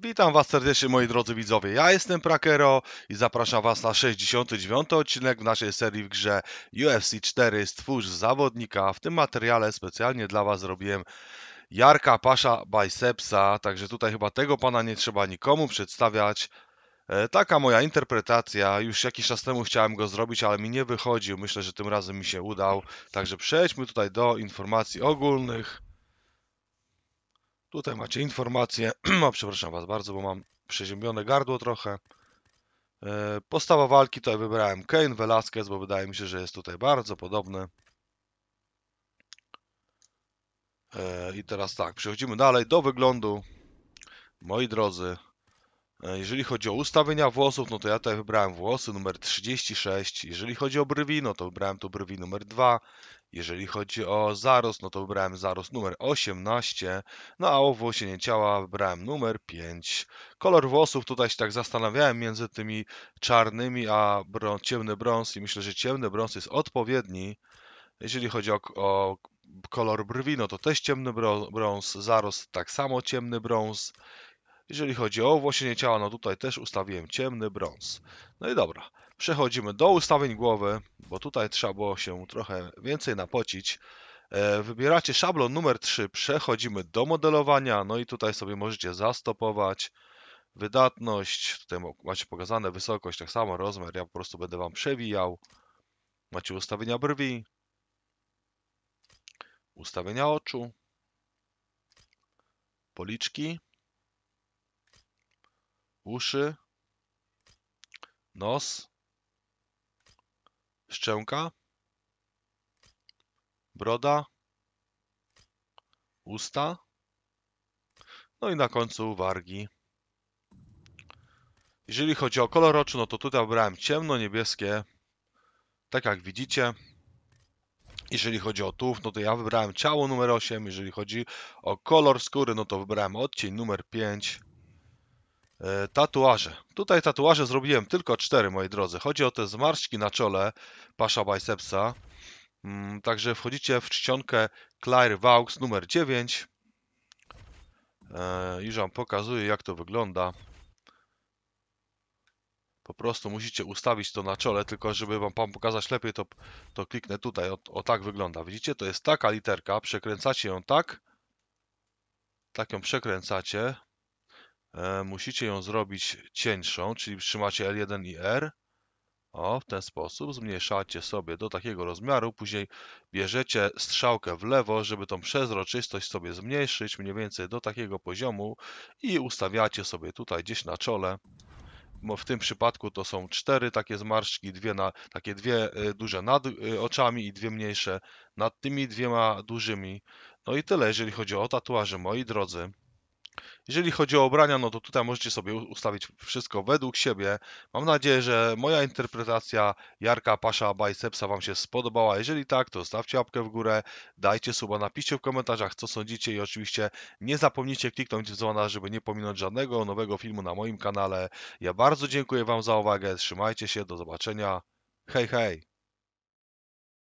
Witam Was serdecznie moi drodzy widzowie, ja jestem Prakero i zapraszam Was na 69. odcinek w naszej serii w grze UFC 4 Stwórz Zawodnika. W tym materiale specjalnie dla Was zrobiłem Jarka Pasza Bicepsa, także tutaj chyba tego Pana nie trzeba nikomu przedstawiać. E, taka moja interpretacja, już jakiś czas temu chciałem go zrobić, ale mi nie wychodził, myślę, że tym razem mi się udał. Także przejdźmy tutaj do informacji ogólnych. Tutaj macie informacje. o, przepraszam Was bardzo, bo mam przeziębione gardło trochę. E, postawa walki, tutaj wybrałem Kane Velasquez, bo wydaje mi się, że jest tutaj bardzo podobny. E, I teraz tak, przechodzimy dalej do wyglądu. Moi drodzy, e, jeżeli chodzi o ustawienia włosów, no to ja tutaj wybrałem włosy numer 36. Jeżeli chodzi o brwi, no to wybrałem tu brwi numer 2. Jeżeli chodzi o zarost, no to wybrałem zarost numer 18, no a owłosienie ciała wybrałem numer 5. Kolor włosów tutaj się tak zastanawiałem między tymi czarnymi a ciemny brąz i myślę, że ciemny brąz jest odpowiedni. Jeżeli chodzi o, o kolor brwi, no to też ciemny brąz, zarost tak samo ciemny brąz. Jeżeli chodzi o włosienie ciała, no tutaj też ustawiłem ciemny brąz. No i dobra, przechodzimy do ustawień głowy, bo tutaj trzeba było się trochę więcej napocić. E, wybieracie szablon numer 3, przechodzimy do modelowania, no i tutaj sobie możecie zastopować wydatność, tutaj macie pokazane wysokość, tak samo rozmiar, ja po prostu będę Wam przewijał. Macie ustawienia brwi, ustawienia oczu, policzki, uszy, nos, szczęka, broda, usta, no i na końcu wargi. Jeżeli chodzi o kolor oczu, no to tutaj wybrałem ciemno-niebieskie, tak jak widzicie. Jeżeli chodzi o tułów, no to ja wybrałem ciało numer 8. Jeżeli chodzi o kolor skóry, no to wybrałem odcień numer 5. E, tatuaże. Tutaj tatuaże zrobiłem tylko cztery, moi drodzy. Chodzi o te zmarszczki na czole pasza bicepsa. Mm, także wchodzicie w czcionkę Claire Vaux numer 9. Już e, Wam pokazuję, jak to wygląda. Po prostu musicie ustawić to na czole, tylko żeby Wam pokazać lepiej, to, to kliknę tutaj. O, o tak wygląda. Widzicie, to jest taka literka. Przekręcacie ją tak. Tak ją przekręcacie. E, musicie ją zrobić cieńszą, czyli trzymacie L1 i R. O, w ten sposób zmniejszacie sobie do takiego rozmiaru, później bierzecie strzałkę w lewo, żeby tą przezroczystość sobie zmniejszyć mniej więcej do takiego poziomu i ustawiacie sobie tutaj gdzieś na czole. W tym przypadku to są cztery takie zmarszczki, dwie na, takie dwie y, duże nad y, oczami i dwie mniejsze nad tymi dwiema dużymi. No i tyle, jeżeli chodzi o tatuaże, moi drodzy. Jeżeli chodzi o ubrania, no to tutaj możecie sobie ustawić wszystko według siebie. Mam nadzieję, że moja interpretacja Jarka Pasza Bicepsa Wam się spodobała. Jeżeli tak, to stawcie łapkę w górę, dajcie suba, napiszcie w komentarzach, co sądzicie i oczywiście nie zapomnijcie kliknąć dzwona, żeby nie pominąć żadnego nowego filmu na moim kanale. Ja bardzo dziękuję Wam za uwagę, trzymajcie się, do zobaczenia. Hej, hej!